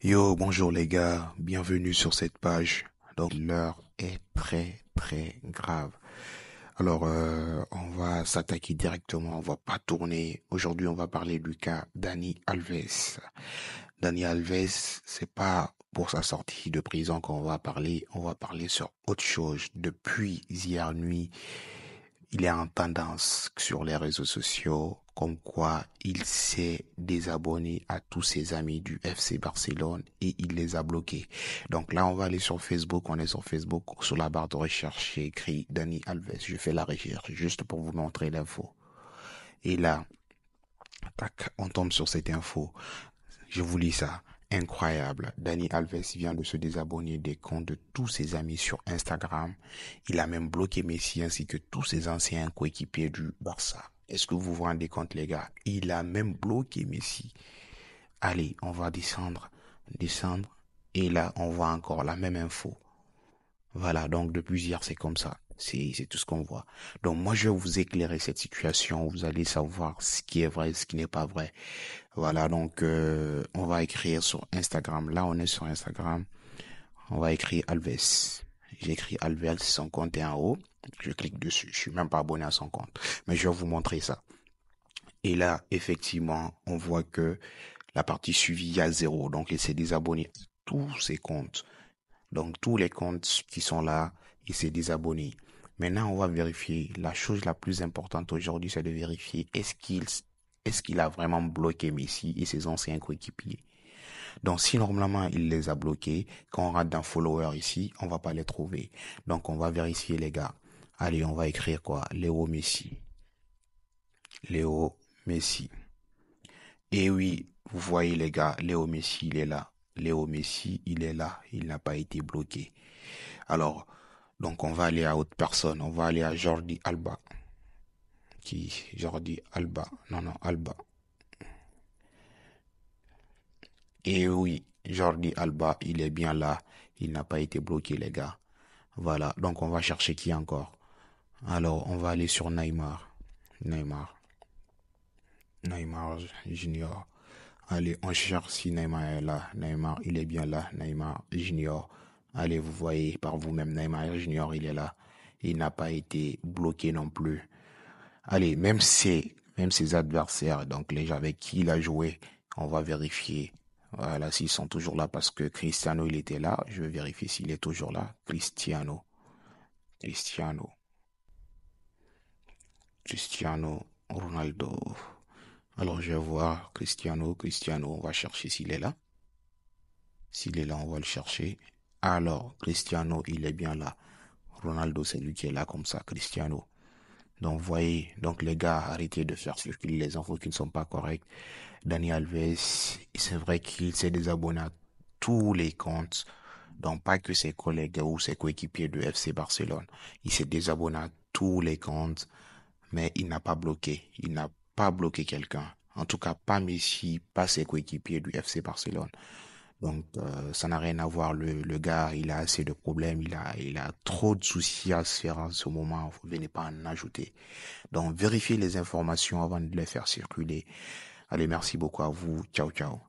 Yo, bonjour les gars, bienvenue sur cette page. Donc l'heure est très très grave. Alors euh, on va s'attaquer directement, on va pas tourner. Aujourd'hui on va parler du cas Dani Alves. Dani Alves, c'est pas pour sa sortie de prison qu'on va parler, on va parler sur autre chose. Depuis hier nuit, il est en tendance sur les réseaux sociaux comme quoi il s'est désabonné à tous ses amis du FC Barcelone et il les a bloqués. Donc là, on va aller sur Facebook. On est sur Facebook. Sur la barre de recherche, j'ai écrit Dani Alves. Je fais la recherche juste pour vous montrer l'info. Et là, tac, on tombe sur cette info. Je vous lis ça. Incroyable. Dani Alves vient de se désabonner des comptes de tous ses amis sur Instagram. Il a même bloqué Messi ainsi que tous ses anciens coéquipiers du Barça. Est-ce que vous vous rendez compte, les gars Il a même bloqué Messi. Allez, on va descendre, descendre. Et là, on voit encore la même info. Voilà, donc depuis hier, c'est comme ça. C'est tout ce qu'on voit. Donc moi, je vais vous éclairer cette situation. Vous allez savoir ce qui est vrai, ce qui n'est pas vrai. Voilà, donc euh, on va écrire sur Instagram. Là, on est sur Instagram. On va écrire Alves. J'écris Albert, son compte est en haut. Je clique dessus. Je suis même pas abonné à son compte. Mais je vais vous montrer ça. Et là, effectivement, on voit que la partie suivie, il y a zéro. Donc, il s'est désabonné tous ses comptes. Donc, tous les comptes qui sont là, il s'est désabonné. Maintenant, on va vérifier. La chose la plus importante aujourd'hui, c'est de vérifier est-ce qu'il est-ce qu'il a vraiment bloqué Messi et ses anciens coéquipiers. Donc, si normalement il les a bloqués, quand on rate d'un follower ici, on va pas les trouver. Donc, on va vérifier les gars. Allez, on va écrire quoi Léo Messi. Léo Messi. Et eh oui, vous voyez les gars, Léo Messi, il est là. Léo Messi, il est là. Il n'a pas été bloqué. Alors, donc on va aller à autre personne. On va aller à Jordi Alba. Qui Jordi Alba. Non, non, Alba. Et eh oui, Jordi Alba, il est bien là. Il n'a pas été bloqué, les gars. Voilà, donc on va chercher qui encore Alors, on va aller sur Neymar. Neymar. Neymar Junior. Allez, on cherche si Neymar est là. Neymar, il est bien là. Neymar Junior. Allez, vous voyez par vous-même, Neymar Junior, il est là. Il n'a pas été bloqué non plus. Allez, même ses, même ses adversaires, donc les gens avec qui il a joué, on va vérifier voilà, s'ils sont toujours là parce que Cristiano, il était là. Je vais vérifier s'il est toujours là. Cristiano. Cristiano. Cristiano Ronaldo. Alors, je vais voir Cristiano. Cristiano, on va chercher s'il est là. S'il est là, on va le chercher. Alors, Cristiano, il est bien là. Ronaldo, c'est lui qui est là comme ça. Cristiano. Donc, voyez, donc les gars, arrêtez de faire circuler les infos qui ne sont pas correctes. Daniel Alves, c'est vrai qu'il s'est désabonné à tous les comptes, donc pas que ses collègues ou ses coéquipiers de FC Barcelone. Il s'est désabonné à tous les comptes, mais il n'a pas bloqué. Il n'a pas bloqué quelqu'un. En tout cas, pas Messi, pas ses coéquipiers du FC Barcelone. Donc euh, ça n'a rien à voir. Le, gars, il a assez de problèmes, il a, il a trop de soucis à se faire en ce moment. Vous venez pas en ajouter. Donc vérifiez les informations avant de les faire circuler. Allez, merci beaucoup à vous. Ciao, ciao.